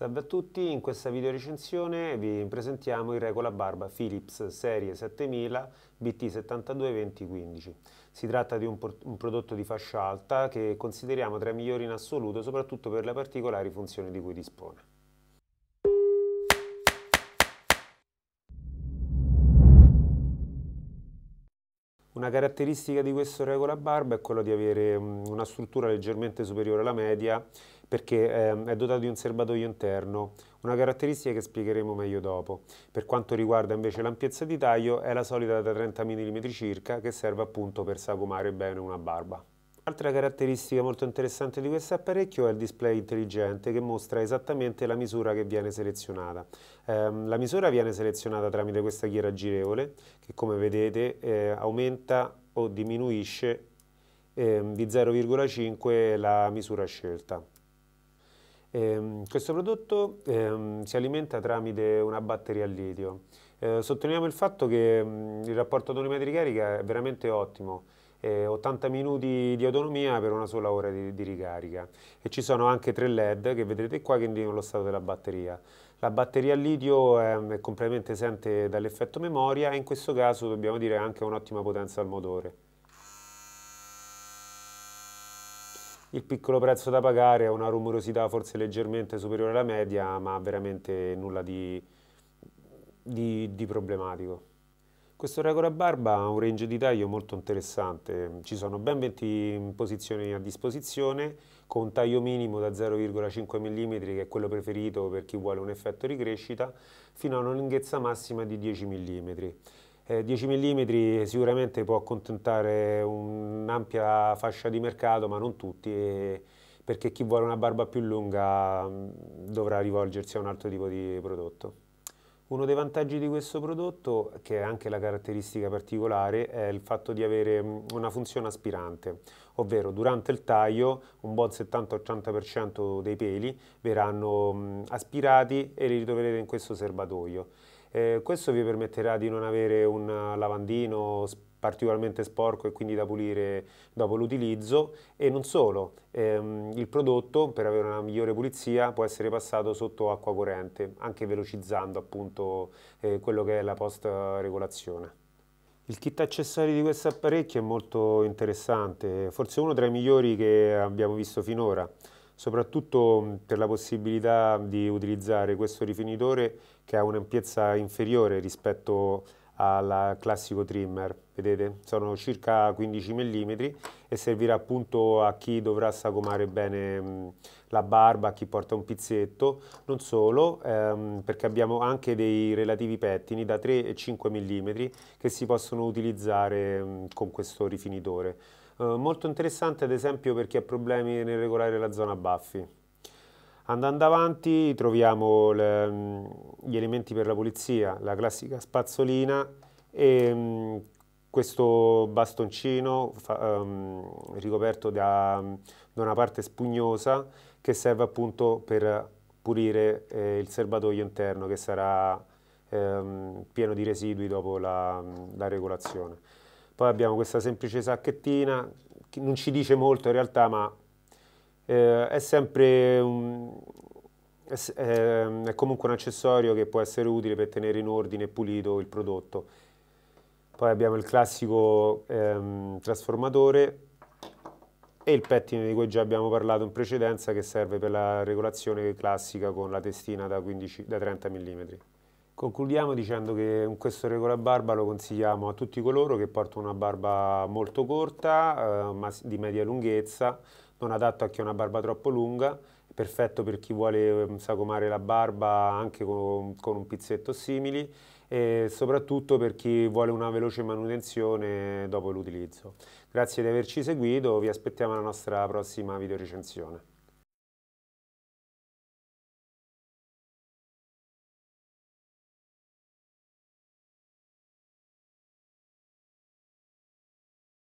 Salve a tutti, in questa video recensione vi presentiamo il Regola Barba Philips Serie 7000 BT722015. Si tratta di un, un, prodotto di fascia alta che consideriamo tra i migliori in assoluto, soprattutto per le particolari funzioni di cui dispone. Una caratteristica di questo regola barba è quella di avere mm, una struttura leggermente superiore alla media perché ehm, è dotato di un serbatoio interno, una caratteristica che spiegheremo meglio dopo. Per quanto riguarda invece l'ampiezza di taglio è la solita da 30 mm circa che serve appunto per sagomare bene una barba. Un'altra caratteristica molto interessante di questo apparecchio è il display intelligente che mostra esattamente la misura che viene selezionata. Ehm, la misura viene selezionata tramite questa ghiera girevole che come vedete eh, aumenta o diminuisce ehm, di 0,5 la misura scelta. Ehm, questo prodotto si alimenta tramite una batteria a litio. Eh, sottolineiamo il fatto che mm, il rapporto autonomia di ricarica è veramente ottimo eh, 80 minuti di autonomia per una sola ora di, di, ricarica. E ci sono anche tre LED che vedrete qua che indicano lo stato della batteria. La batteria a litio è, ehm, è completamente esente dall'effetto memoria e in questo caso dobbiamo dire anche un'ottima potenza al motore. Il piccolo prezzo da pagare è una rumorosità forse leggermente superiore alla media, ma veramente nulla di, di, di problematico. Questo Recora Barba ha un range di taglio molto interessante, ci sono ben 20 posizioni a disposizione con un taglio minimo da 0,5 mm che è quello preferito per chi vuole un effetto di crescita fino a una lunghezza massima di 10 mm. Eh, 10 mm sicuramente può accontentare un'ampia fascia di mercato ma non tutti e perché chi vuole una barba più lunga mm, dovrà rivolgersi a un altro tipo di prodotto. Uno dei vantaggi di questo prodotto, che è anche la caratteristica particolare, è il fatto di avere mm, una funzione aspirante, ovvero durante il taglio un buon 70-80% dei peli verranno mm, aspirati e li ritroverete in questo serbatoio. Eh, questo vi permetterà di non avere un lavandino particolarmente sporco e quindi da pulire dopo l'utilizzo e non solo, ehm, il prodotto per avere una migliore pulizia può essere passato sotto acqua corrente, anche velocizzando appunto eh, quello che è la post eh, regolazione. Il kit accessori di questo apparecchio è molto interessante, forse uno tra i migliori che abbiamo visto finora soprattutto per la possibilità di utilizzare questo rifinitore che ha un'ampiezza inferiore rispetto a al classico trimmer, vedete? Sono circa 15 mm e servirà appunto a chi dovrà sagomare bene mm, la barba, a chi porta un pizzetto, non solo, ehm, perché abbiamo anche dei relativi pettini da 3 e 5 mm che si possono utilizzare mm, con questo rifinitore. Eh, molto interessante ad esempio per chi ha problemi nel regolare la zona baffi. Andando avanti troviamo le, mm, gli elementi per la pulizia, la classica spazzolina e mm, questo bastoncino fa, um, ricoperto da, mm, da, una parte spugnosa che serve appunto per pulire eh, il serbatoio interno che sarà ehm, pieno di residui dopo la, la regolazione. Poi abbiamo questa semplice sacchettina, che non ci dice molto in realtà ma eh, è sempre un, è, ehm, è comunque un accessorio che può essere utile per tenere in ordine e pulito il prodotto. Poi abbiamo il classico ehm, trasformatore e il pettine di cui già abbiamo parlato in precedenza che serve per la regolazione classica con la testina da, 15, da 30 mm. Concludiamo dicendo che questo regola barba lo consigliamo a tutti coloro che portano una barba molto corta, eh, ma di media lunghezza, non adatto a chi ha una barba troppo lunga, perfetto per chi vuole ehm, sagomare la barba anche con, con un pizzetto simili e soprattutto per chi vuole una veloce manutenzione dopo l'utilizzo. Grazie di averci seguito, vi aspettiamo alla nostra prossima videorecensione.